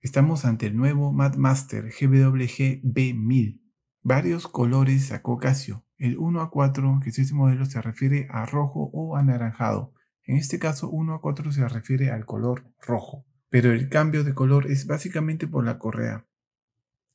Estamos ante el nuevo Mad Master GWG B1000. Varios colores sacó Casio. El 1 a 4, que es este modelo, se refiere a rojo o anaranjado. En este caso, 1 a 4 se refiere al color rojo. Pero el cambio de color es básicamente por la correa,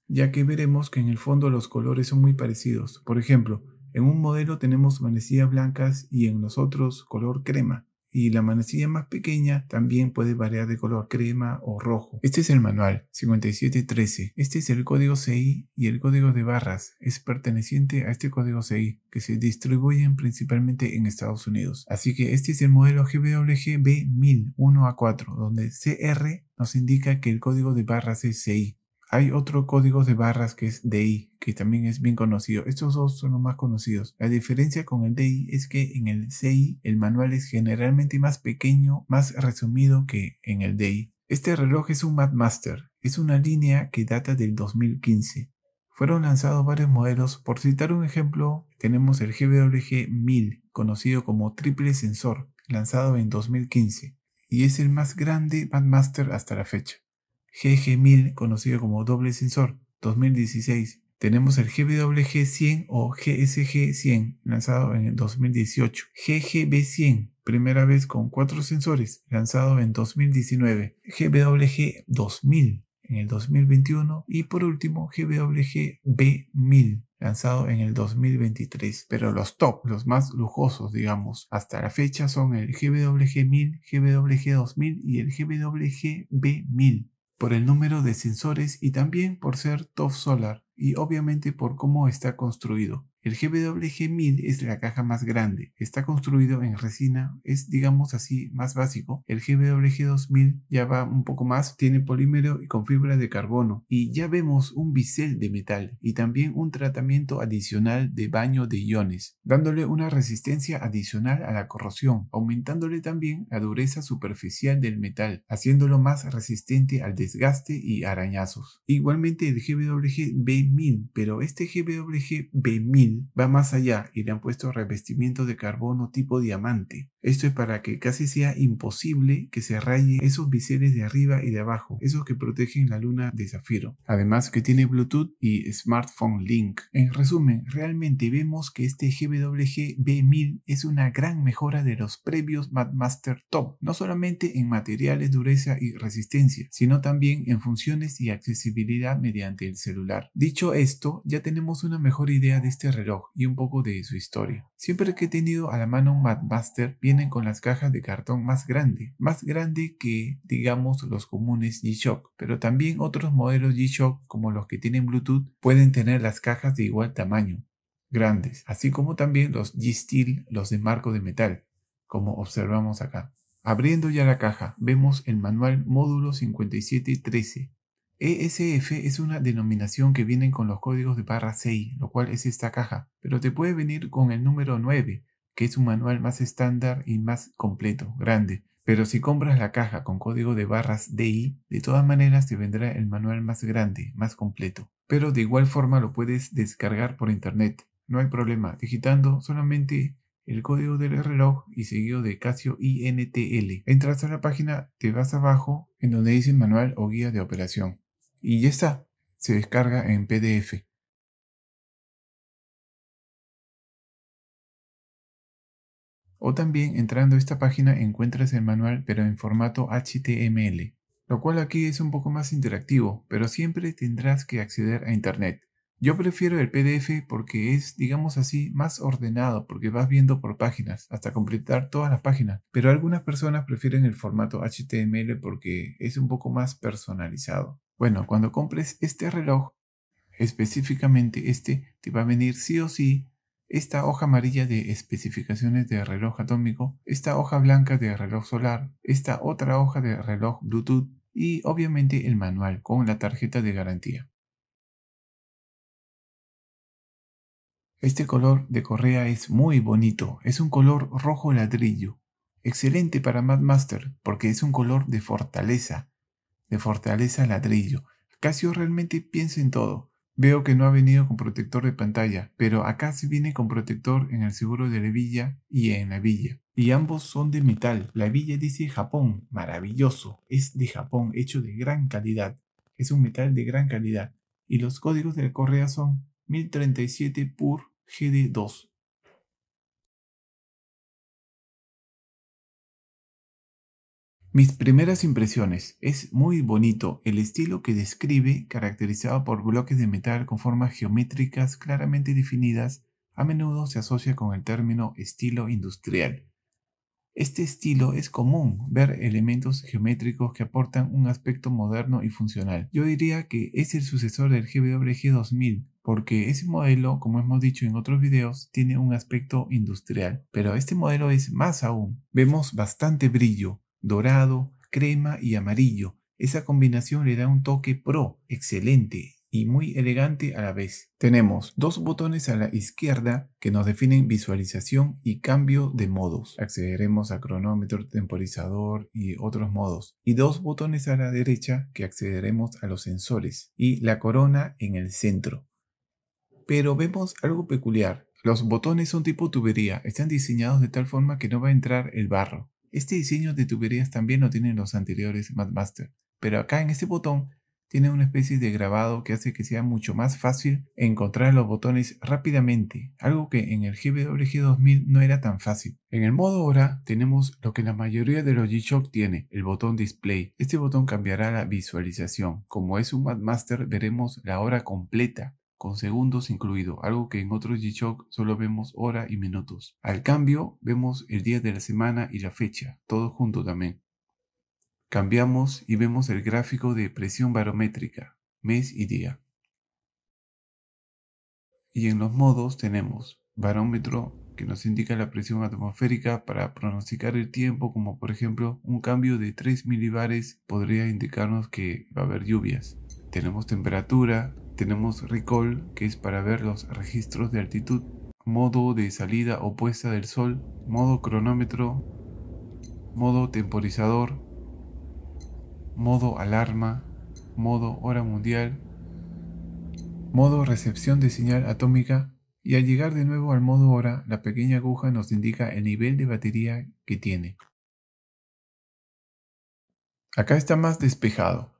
ya que veremos que en el fondo los colores son muy parecidos. Por ejemplo, en un modelo tenemos manecillas blancas y en los otros color crema y la manecilla más pequeña también puede variar de color crema o rojo. Este es el manual 5713. Este es el código CI y el código de barras es perteneciente a este código CI que se distribuyen principalmente en Estados Unidos. Así que este es el modelo GWG B1000 1 a 4 donde CR nos indica que el código de barras es CI hay otro código de barras que es DI, que también es bien conocido. Estos dos son los más conocidos. La diferencia con el DI es que en el CI el manual es generalmente más pequeño, más resumido que en el DI. Este reloj es un Madmaster, es una línea que data del 2015. Fueron lanzados varios modelos, por citar un ejemplo, tenemos el GWG 1000, conocido como triple sensor, lanzado en 2015, y es el más grande Madmaster hasta la fecha. GG1000, conocido como doble sensor, 2016. Tenemos el gwg 100 o GSG100, lanzado en el 2018. GGB100, primera vez con cuatro sensores, lanzado en 2019. gwg 2000 en el 2021 y por último gwgb 1000 lanzado en el 2023, pero los top, los más lujosos, digamos, hasta la fecha son el gwg 1000, gwg 2000 y el gwgb 1000 por el número de sensores y también por ser TOF Solar y obviamente por cómo está construido. El gwg 1000 es la caja más grande, está construido en resina, es digamos así más básico. El gwg 2000 ya va un poco más, tiene polímero y con fibra de carbono y ya vemos un bisel de metal y también un tratamiento adicional de baño de iones, dándole una resistencia adicional a la corrosión, aumentándole también la dureza superficial del metal, haciéndolo más resistente al desgaste y arañazos. Igualmente el gwg b 1000 pero este gwg b 1000 va más allá y le han puesto revestimiento de carbono tipo diamante. Esto es para que casi sea imposible que se rayen esos biseles de arriba y de abajo, esos que protegen la luna de zafiro. Además que tiene Bluetooth y smartphone link. En resumen, realmente vemos que este GWG B1000 es una gran mejora de los previos Madmaster Top, no solamente en materiales, dureza y resistencia, sino también en funciones y accesibilidad mediante el celular. Dicho esto, ya tenemos una mejor idea de este reloj y un poco de su historia. Siempre que he tenido a la mano un Madmaster, vienen con las cajas de cartón más grande, más grande que, digamos, los comunes G-Shock, pero también otros modelos G-Shock como los que tienen Bluetooth pueden tener las cajas de igual tamaño, grandes, así como también los G-Steel, los de marco de metal, como observamos acá. Abriendo ya la caja, vemos el manual módulo 5713. ESF es una denominación que vienen con los códigos de barra 6, lo cual es esta caja, pero te puede venir con el número 9, que es un manual más estándar y más completo, grande. Pero si compras la caja con código de barras DI, de todas maneras te vendrá el manual más grande, más completo. Pero de igual forma lo puedes descargar por internet. No hay problema, digitando solamente el código del reloj y seguido de Casio INTL. Entras a la página, te vas abajo en donde dice manual o guía de operación. Y ya está, se descarga en PDF. O también entrando a esta página encuentras el manual pero en formato HTML, lo cual aquí es un poco más interactivo, pero siempre tendrás que acceder a Internet. Yo prefiero el PDF porque es, digamos así, más ordenado porque vas viendo por páginas hasta completar todas las páginas. Pero algunas personas prefieren el formato HTML porque es un poco más personalizado. Bueno, cuando compres este reloj, específicamente este, te va a venir sí o sí esta hoja amarilla de especificaciones de reloj atómico, esta hoja blanca de reloj solar, esta otra hoja de reloj Bluetooth y obviamente el manual con la tarjeta de garantía. Este color de correa es muy bonito, es un color rojo ladrillo, excelente para Mad Master porque es un color de fortaleza, de fortaleza ladrillo. Casio realmente pienso en todo, Veo que no ha venido con protector de pantalla, pero acá sí viene con protector en el seguro de la villa y en la villa. Y ambos son de metal. La villa dice Japón, maravilloso, es de Japón, hecho de gran calidad. Es un metal de gran calidad. Y los códigos de la correa son 1037 PUR GD2. Mis primeras impresiones. Es muy bonito el estilo que describe, caracterizado por bloques de metal con formas geométricas claramente definidas, a menudo se asocia con el término estilo industrial. Este estilo es común ver elementos geométricos que aportan un aspecto moderno y funcional. Yo diría que es el sucesor del gwg 2000, porque ese modelo, como hemos dicho en otros videos, tiene un aspecto industrial, pero este modelo es más aún. Vemos bastante brillo, dorado, crema y amarillo. Esa combinación le da un toque pro, excelente y muy elegante a la vez. Tenemos dos botones a la izquierda que nos definen visualización y cambio de modos. Accederemos a cronómetro, temporizador y otros modos. Y dos botones a la derecha que accederemos a los sensores y la corona en el centro. Pero vemos algo peculiar. Los botones son tipo tubería, están diseñados de tal forma que no va a entrar el barro. Este diseño de tuberías también lo tienen los anteriores MadMaster, pero acá en este botón tiene una especie de grabado que hace que sea mucho más fácil encontrar los botones rápidamente, algo que en el gwg 2000 no era tan fácil. En el modo hora tenemos lo que la mayoría de los G-Shock tiene, el botón display. Este botón cambiará la visualización. Como es un Master veremos la hora completa con segundos incluido, algo que en otros G-Shock solo vemos hora y minutos. Al cambio, vemos el día de la semana y la fecha, todo junto también. Cambiamos y vemos el gráfico de presión barométrica, mes y día. Y en los modos tenemos barómetro, que nos indica la presión atmosférica para pronosticar el tiempo, como por ejemplo un cambio de 3 milibares podría indicarnos que va a haber lluvias. Tenemos temperatura, tenemos recall, que es para ver los registros de altitud, modo de salida o puesta del sol, modo cronómetro, modo temporizador, modo alarma, modo hora mundial, modo recepción de señal atómica y al llegar de nuevo al modo hora, la pequeña aguja nos indica el nivel de batería que tiene. Acá está más despejado.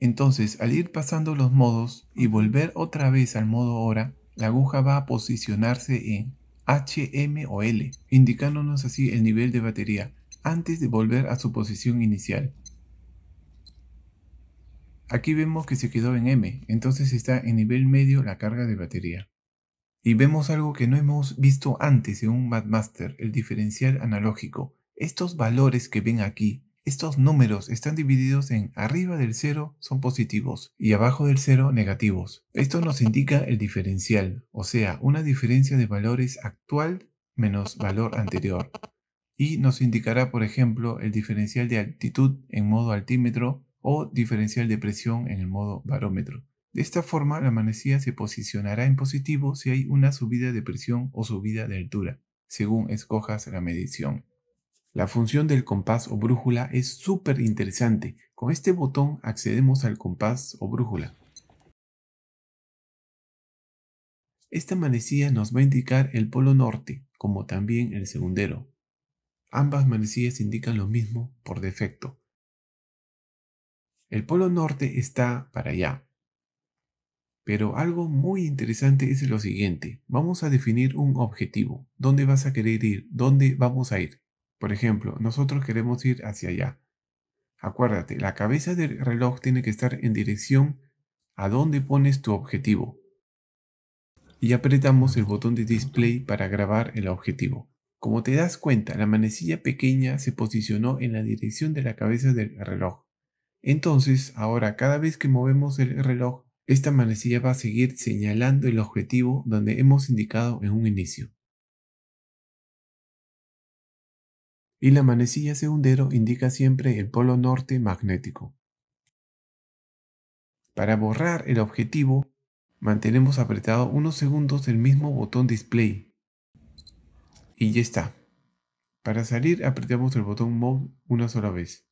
Entonces, al ir pasando los modos y volver otra vez al modo hora, la aguja va a posicionarse en HM o L, indicándonos así el nivel de batería, antes de volver a su posición inicial. Aquí vemos que se quedó en M, entonces está en nivel medio la carga de batería. Y vemos algo que no hemos visto antes en un MadMaster, el diferencial analógico. Estos valores que ven aquí estos números están divididos en arriba del cero son positivos y abajo del cero negativos. Esto nos indica el diferencial, o sea, una diferencia de valores actual menos valor anterior. Y nos indicará, por ejemplo, el diferencial de altitud en modo altímetro o diferencial de presión en el modo barómetro. De esta forma, la manecilla se posicionará en positivo si hay una subida de presión o subida de altura, según escojas la medición. La función del compás o brújula es súper interesante. Con este botón accedemos al compás o brújula. Esta manecilla nos va a indicar el polo norte, como también el segundero. Ambas manecillas indican lo mismo por defecto. El polo norte está para allá. Pero algo muy interesante es lo siguiente. Vamos a definir un objetivo. ¿Dónde vas a querer ir? ¿Dónde vamos a ir? Por ejemplo, nosotros queremos ir hacia allá. Acuérdate, la cabeza del reloj tiene que estar en dirección a donde pones tu objetivo. Y apretamos el botón de display para grabar el objetivo. Como te das cuenta, la manecilla pequeña se posicionó en la dirección de la cabeza del reloj. Entonces, ahora cada vez que movemos el reloj, esta manecilla va a seguir señalando el objetivo donde hemos indicado en un inicio. y la manecilla segundero indica siempre el polo norte magnético. Para borrar el objetivo, mantenemos apretado unos segundos el mismo botón Display. Y ya está. Para salir apretamos el botón Mode una sola vez.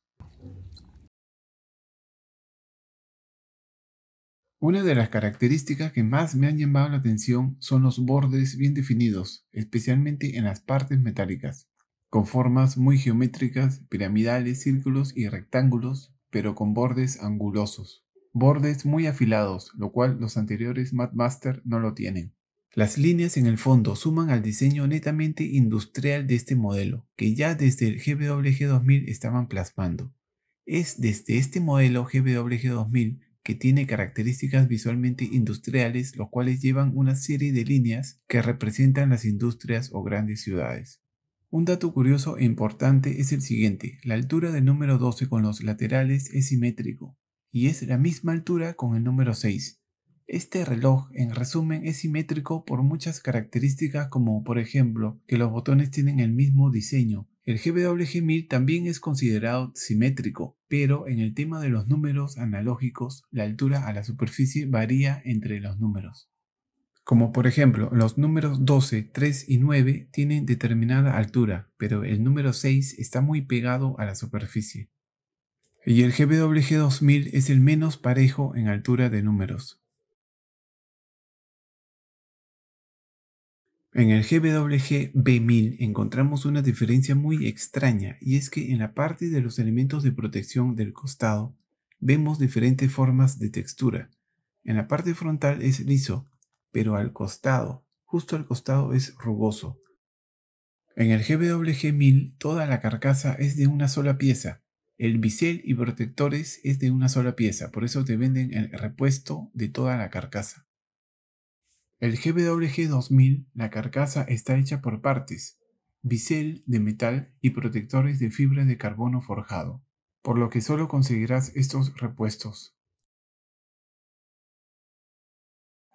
Una de las características que más me han llamado la atención son los bordes bien definidos, especialmente en las partes metálicas con formas muy geométricas, piramidales, círculos y rectángulos, pero con bordes angulosos. Bordes muy afilados, lo cual los anteriores Madmaster no lo tienen. Las líneas en el fondo suman al diseño netamente industrial de este modelo, que ya desde el GWG 2000 estaban plasmando. Es desde este modelo GWG 2000 que tiene características visualmente industriales, los cuales llevan una serie de líneas que representan las industrias o grandes ciudades. Un dato curioso e importante es el siguiente, la altura del número 12 con los laterales es simétrico, y es la misma altura con el número 6. Este reloj, en resumen, es simétrico por muchas características como, por ejemplo, que los botones tienen el mismo diseño. El GWG-1000 también es considerado simétrico, pero en el tema de los números analógicos, la altura a la superficie varía entre los números. Como por ejemplo, los números 12, 3 y 9 tienen determinada altura, pero el número 6 está muy pegado a la superficie. Y el gwg 2000 es el menos parejo en altura de números. En el gwg B1000 encontramos una diferencia muy extraña y es que en la parte de los elementos de protección del costado vemos diferentes formas de textura. En la parte frontal es liso, pero al costado, justo al costado es rugoso. En el GWG 1000 toda la carcasa es de una sola pieza. El bisel y protectores es de una sola pieza, por eso te venden el repuesto de toda la carcasa. El GWG 2000 la carcasa está hecha por partes, bisel de metal y protectores de fibra de carbono forjado, por lo que solo conseguirás estos repuestos.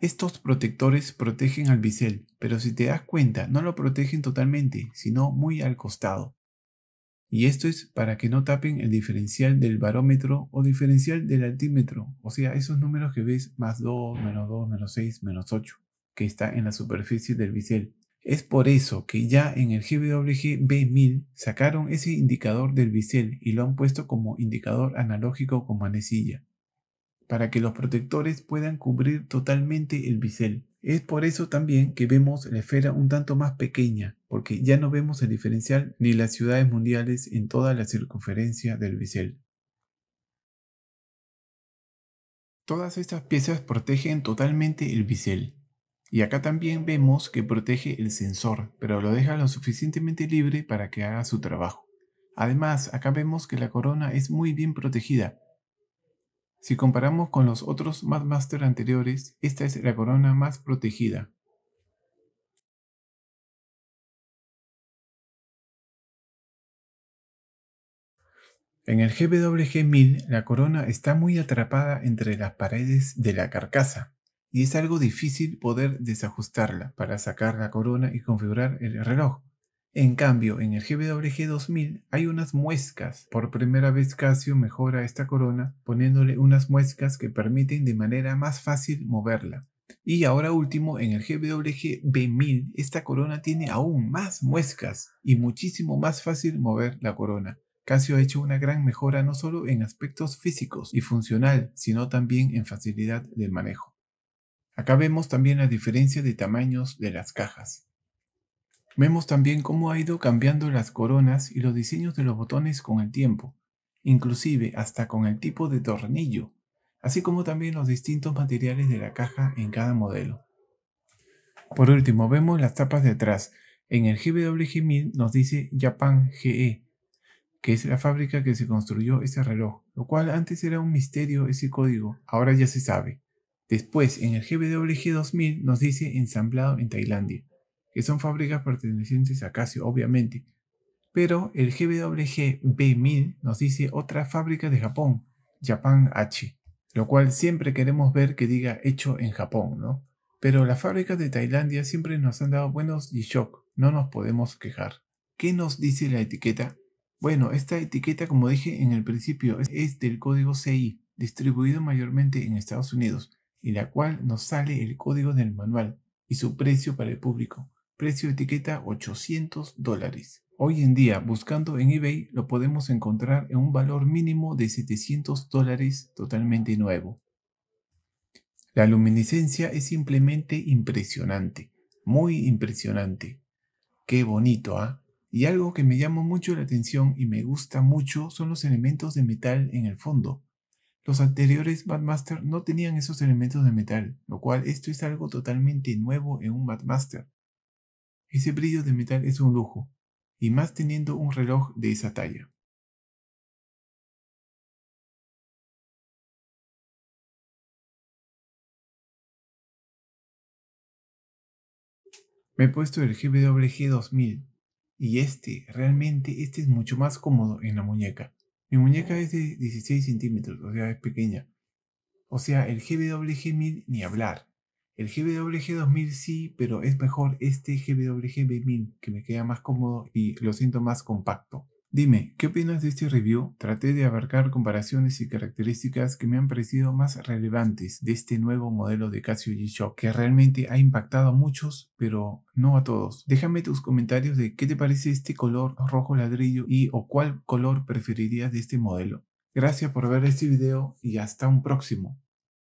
Estos protectores protegen al bisel, pero si te das cuenta no lo protegen totalmente, sino muy al costado. Y esto es para que no tapen el diferencial del barómetro o diferencial del altímetro, o sea, esos números que ves más 2, menos 2, menos 6, menos 8, que está en la superficie del bisel. Es por eso que ya en el GWG B1000 sacaron ese indicador del bisel y lo han puesto como indicador analógico con manecilla para que los protectores puedan cubrir totalmente el bisel. Es por eso también que vemos la esfera un tanto más pequeña, porque ya no vemos el diferencial ni las ciudades mundiales en toda la circunferencia del bisel. Todas estas piezas protegen totalmente el bisel. Y acá también vemos que protege el sensor, pero lo deja lo suficientemente libre para que haga su trabajo. Además, acá vemos que la corona es muy bien protegida, si comparamos con los otros Madmaster Master anteriores, esta es la corona más protegida. En el GWG 1000 la corona está muy atrapada entre las paredes de la carcasa y es algo difícil poder desajustarla para sacar la corona y configurar el reloj. En cambio, en el gwg 2000 hay unas muescas. Por primera vez Casio mejora esta corona poniéndole unas muescas que permiten de manera más fácil moverla. Y ahora último, en el GWG B1000 esta corona tiene aún más muescas y muchísimo más fácil mover la corona. Casio ha hecho una gran mejora no solo en aspectos físicos y funcional, sino también en facilidad del manejo. Acá vemos también la diferencia de tamaños de las cajas. Vemos también cómo ha ido cambiando las coronas y los diseños de los botones con el tiempo, inclusive hasta con el tipo de tornillo, así como también los distintos materiales de la caja en cada modelo. Por último, vemos las tapas de atrás, En el GwG 1000 nos dice Japan GE, que es la fábrica que se construyó ese reloj, lo cual antes era un misterio ese código, ahora ya se sabe. Después, en el GwG 2000 nos dice ensamblado en Tailandia que son fábricas pertenecientes a Casio, obviamente. Pero el GWG B1000 nos dice otra fábrica de Japón, Japan H, lo cual siempre queremos ver que diga hecho en Japón, ¿no? Pero las fábricas de Tailandia siempre nos han dado buenos y shock no nos podemos quejar. ¿Qué nos dice la etiqueta? Bueno, esta etiqueta, como dije en el principio, es del código CI, distribuido mayormente en Estados Unidos, y la cual nos sale el código del manual y su precio para el público precio etiqueta 800 dólares. Hoy en día, buscando en eBay, lo podemos encontrar en un valor mínimo de 700 dólares totalmente nuevo. La luminiscencia es simplemente impresionante, muy impresionante. Qué bonito, ¿ah? Y algo que me llama mucho la atención y me gusta mucho son los elementos de metal en el fondo. Los anteriores Batmaster no tenían esos elementos de metal, lo cual esto es algo totalmente nuevo en un Batmaster. Ese brillo de metal es un lujo, y más teniendo un reloj de esa talla. Me he puesto el GWG 2000 y este, realmente, este es mucho más cómodo en la muñeca. Mi muñeca es de 16 centímetros, o sea, es pequeña. O sea, el GWG 1000 ni hablar. El GWG 2000 sí, pero es mejor este GWG 2000 que me queda más cómodo y lo siento más compacto. Dime, ¿qué opinas de este review? Traté de abarcar comparaciones y características que me han parecido más relevantes de este nuevo modelo de Casio G-Shock, que realmente ha impactado a muchos, pero no a todos. Déjame tus comentarios de qué te parece este color rojo ladrillo y o cuál color preferirías de este modelo. Gracias por ver este video y hasta un próximo.